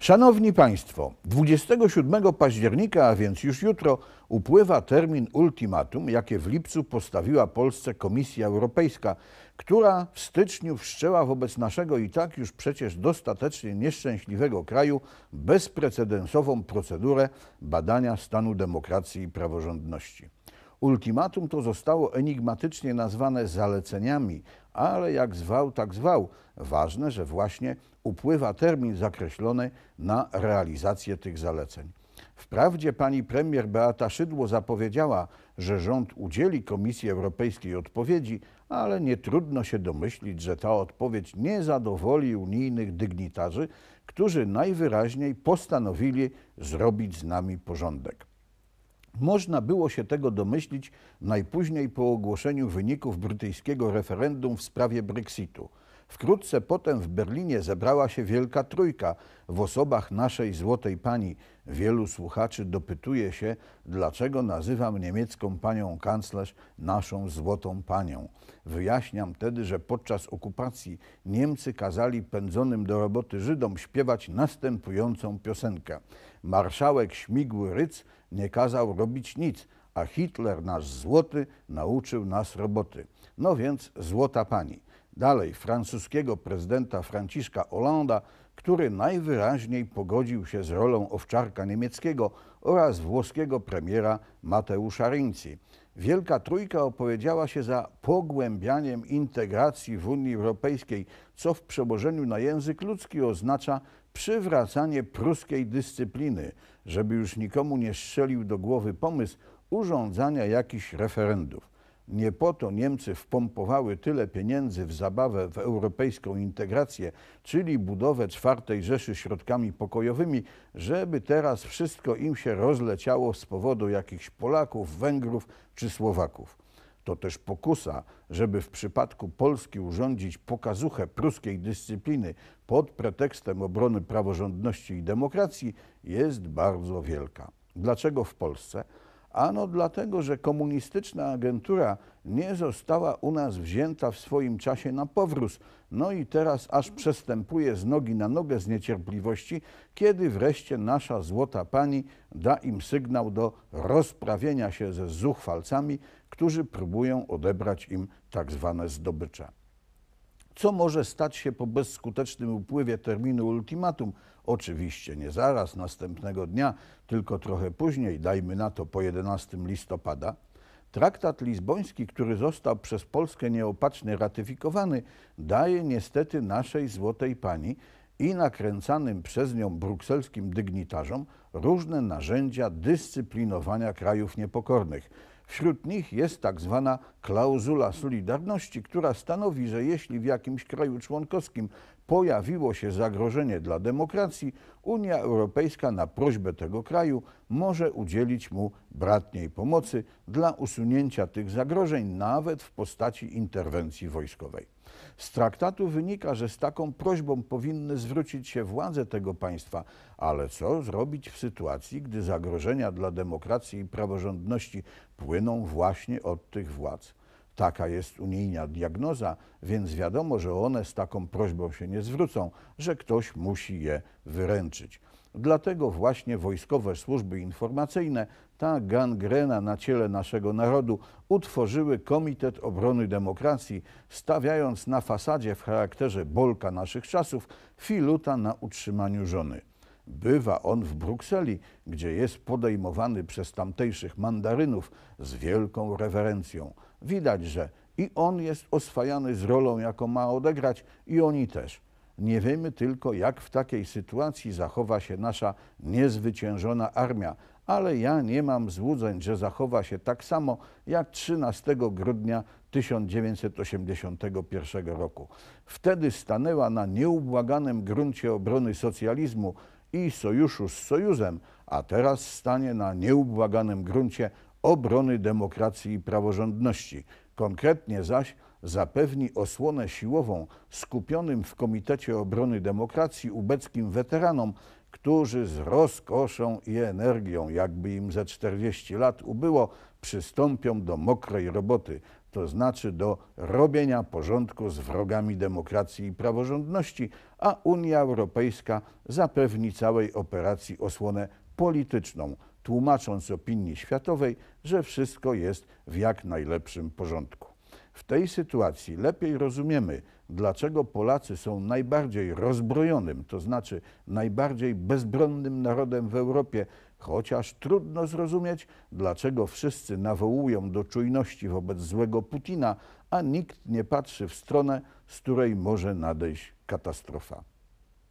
Szanowni Państwo, 27 października, a więc już jutro, upływa termin ultimatum, jakie w lipcu postawiła Polsce Komisja Europejska, która w styczniu wszczęła wobec naszego i tak już przecież dostatecznie nieszczęśliwego kraju bezprecedensową procedurę badania stanu demokracji i praworządności. Ultimatum to zostało enigmatycznie nazwane zaleceniami, ale jak zwał, tak zwał. Ważne, że właśnie upływa termin zakreślony na realizację tych zaleceń. Wprawdzie pani premier Beata Szydło zapowiedziała, że rząd udzieli Komisji Europejskiej odpowiedzi, ale nie trudno się domyślić, że ta odpowiedź nie zadowoli unijnych dygnitarzy, którzy najwyraźniej postanowili zrobić z nami porządek. Można było się tego domyślić najpóźniej po ogłoszeniu wyników brytyjskiego referendum w sprawie Brexitu. Wkrótce potem w Berlinie zebrała się Wielka Trójka. W osobach naszej Złotej Pani wielu słuchaczy dopytuje się, dlaczego nazywam niemiecką panią kanclerz naszą Złotą Panią. Wyjaśniam tedy, że podczas okupacji Niemcy kazali pędzonym do roboty Żydom śpiewać następującą piosenkę. Marszałek Śmigły Ryc nie kazał robić nic, a Hitler nasz złoty nauczył nas roboty. No więc Złota Pani. Dalej francuskiego prezydenta Franciszka Hollanda, który najwyraźniej pogodził się z rolą owczarka niemieckiego oraz włoskiego premiera Mateusza Rinci. Wielka Trójka opowiedziała się za pogłębianiem integracji w Unii Europejskiej, co w przełożeniu na język ludzki oznacza przywracanie pruskiej dyscypliny, żeby już nikomu nie strzelił do głowy pomysł urządzania jakichś referendów. Nie po to Niemcy wpompowały tyle pieniędzy w zabawę w europejską integrację, czyli budowę czwartej Rzeszy środkami pokojowymi, żeby teraz wszystko im się rozleciało z powodu jakichś Polaków, Węgrów czy Słowaków. To też pokusa, żeby w przypadku Polski urządzić pokazuchę pruskiej dyscypliny pod pretekstem obrony praworządności i demokracji jest bardzo wielka. Dlaczego w Polsce? Ano dlatego, że komunistyczna agentura nie została u nas wzięta w swoim czasie na powróz. No i teraz aż przestępuje z nogi na nogę z niecierpliwości, kiedy wreszcie nasza złota pani da im sygnał do rozprawienia się ze zuchwalcami, którzy próbują odebrać im tak zwane zdobycze. Co może stać się po bezskutecznym upływie terminu ultimatum? Oczywiście nie zaraz, następnego dnia, tylko trochę później, dajmy na to po 11 listopada. Traktat lizboński, który został przez Polskę nieopatrznie ratyfikowany, daje niestety naszej złotej pani i nakręcanym przez nią brukselskim dygnitarzom różne narzędzia dyscyplinowania krajów niepokornych. Wśród nich jest tak zwana klauzula solidarności, która stanowi, że jeśli w jakimś kraju członkowskim pojawiło się zagrożenie dla demokracji, Unia Europejska na prośbę tego kraju może udzielić mu bratniej pomocy dla usunięcia tych zagrożeń, nawet w postaci interwencji wojskowej. Z traktatu wynika, że z taką prośbą powinny zwrócić się władze tego państwa, ale co zrobić w sytuacji, gdy zagrożenia dla demokracji i praworządności płyną właśnie od tych władz? Taka jest unijna diagnoza, więc wiadomo, że one z taką prośbą się nie zwrócą, że ktoś musi je wyręczyć. Dlatego właśnie wojskowe służby informacyjne, ta gangrena na ciele naszego narodu, utworzyły Komitet Obrony Demokracji, stawiając na fasadzie w charakterze bolka naszych czasów filuta na utrzymaniu żony. Bywa on w Brukseli, gdzie jest podejmowany przez tamtejszych mandarynów z wielką rewerencją. Widać, że i on jest oswajany z rolą, jaką ma odegrać, i oni też. Nie wiemy tylko, jak w takiej sytuacji zachowa się nasza niezwyciężona armia, ale ja nie mam złudzeń, że zachowa się tak samo jak 13 grudnia 1981 roku. Wtedy stanęła na nieubłaganym gruncie obrony socjalizmu i sojuszu z Sojuzem, a teraz stanie na nieubłaganym gruncie obrony demokracji i praworządności. Konkretnie zaś zapewni osłonę siłową skupionym w Komitecie Obrony Demokracji ubeckim weteranom, którzy z rozkoszą i energią, jakby im ze 40 lat ubyło, przystąpią do mokrej roboty, to znaczy do robienia porządku z wrogami demokracji i praworządności, a Unia Europejska zapewni całej operacji osłonę polityczną – tłumacząc opinii światowej, że wszystko jest w jak najlepszym porządku. W tej sytuacji lepiej rozumiemy, dlaczego Polacy są najbardziej rozbrojonym, to znaczy najbardziej bezbronnym narodem w Europie, chociaż trudno zrozumieć, dlaczego wszyscy nawołują do czujności wobec złego Putina, a nikt nie patrzy w stronę, z której może nadejść katastrofa.